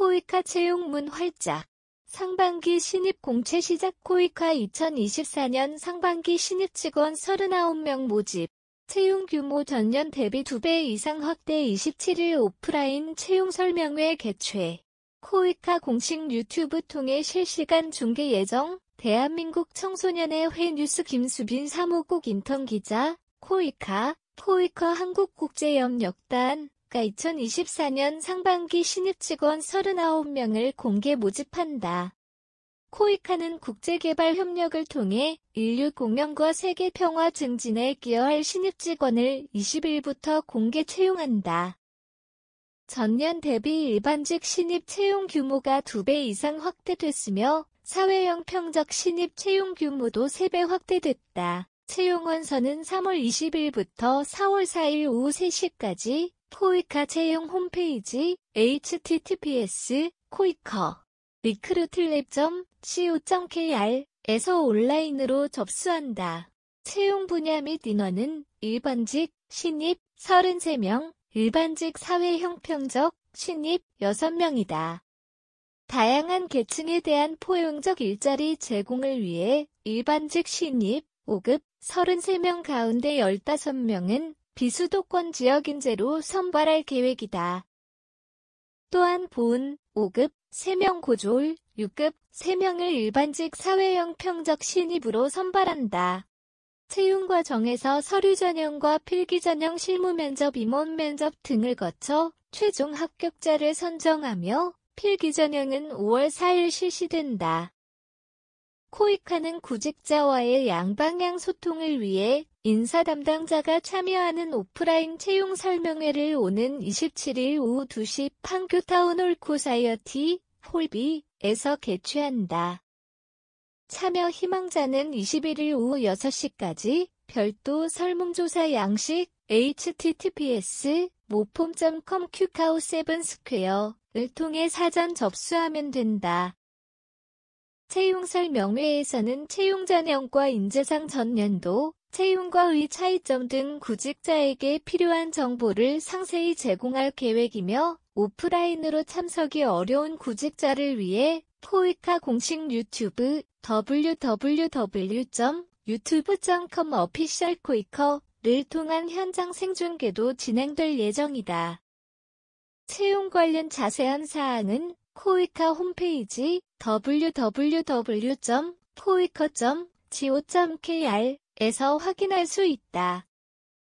코이카 채용문 활짝 상반기 신입 공채 시작 코이카 2024년 상반기 신입 직원 39명 모집 채용 규모 전년 대비 2배 이상 확대 27일 오프라인 채용 설명회 개최 코이카 공식 유튜브 통해 실시간 중계 예정 대한민국 청소년의 회 뉴스 김수빈 사무국 인턴 기자 코이카 코이카 한국국제협력단 가 2024년 상반기 신입직원 39명을 공개 모집한다. 코이카는 국제개발 협력을 통해 인류 공영과 세계 평화 증진에 기여할 신입직원을 20일부터 공개 채용한다. 전년 대비 일반직 신입 채용 규모가 2배 이상 확대됐으며 사회형 평적 신입 채용 규모도 3배 확대됐다. 채용원서는 3월 20일부터 4월 4일 오후 3시까지 코이카 채용 홈페이지 https 코이커 리크루틀랩.co.kr 에서 온라인으로 접수한다. 채용 분야 및 인원은 일반직, 신입 33명, 일반직 사회 형평적, 신입 6명이다. 다양한 계층에 대한 포용적 일자리 제공을 위해 일반직 신입 5급 33명 가운데 15명은 비수도권 지역 인재로 선발할 계획이다. 또한 보은 5급 3명 고졸 6급 3명을 일반직 사회형 평적 신입으로 선발한다. 채용과 정에서 서류 전형과 필기 전형 실무 면접 임원 면접 등을 거쳐 최종 합격자를 선정하며 필기 전형은 5월 4일 실시된다. 코이카는 구직자와의 양방향 소통을 위해 인사 담당자가 참여하는 오프라인 채용 설명회를 오는 27일 오후 2시 판교타운 홀코사이어티 홀비에서 개최한다. 참여 희망자는 21일 오후 6시까지 별도 설문조사 양식 https 모폼.com q 카우 7 s q u a r e 를 통해 사전 접수하면 된다. 채용설 명회에서는 채용전형과 인재상 전년도, 채용과의 차이점 등 구직자에게 필요한 정보를 상세히 제공할 계획이며 오프라인으로 참석이 어려운 구직자를 위해 포이카 공식 유튜브 www.youtube.com official 코이커를 통한 현장 생중계도 진행될 예정이다. 채용 관련 자세한 사항은 코이카 홈페이지 www.코이커.go.kr에서 c 확인할 수 있다.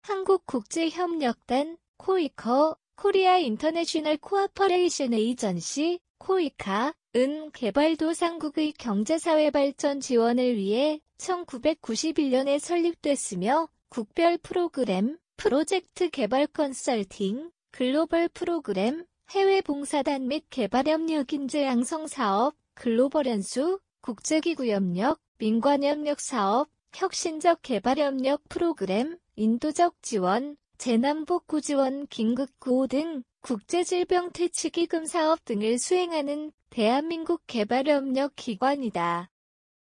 한국국제협력단 코이커 코리아 인터내셔널 코아퍼레이션 에이전시 코이카은 개발도상국의 경제사회 발전 지원을 위해 1991년에 설립됐으며 국별 프로그램, 프로젝트 개발 컨설팅, 글로벌 프로그램, 해외 봉사단 및 개발협력 인재 양성 사업, 글로벌 연수, 국제기구 협력, 민관 협력 사업, 혁신적 개발 협력 프로그램, 인도적 지원, 재난복구 지원, 긴급 구호 등 국제질병 퇴치기금 사업 등을 수행하는 대한민국 개발협력 기관이다.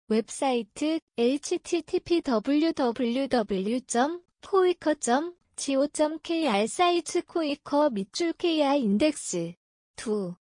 웹사이트 http www.poico.com go.co.kr 사이트 코이커 밑줄 KR 인덱스 2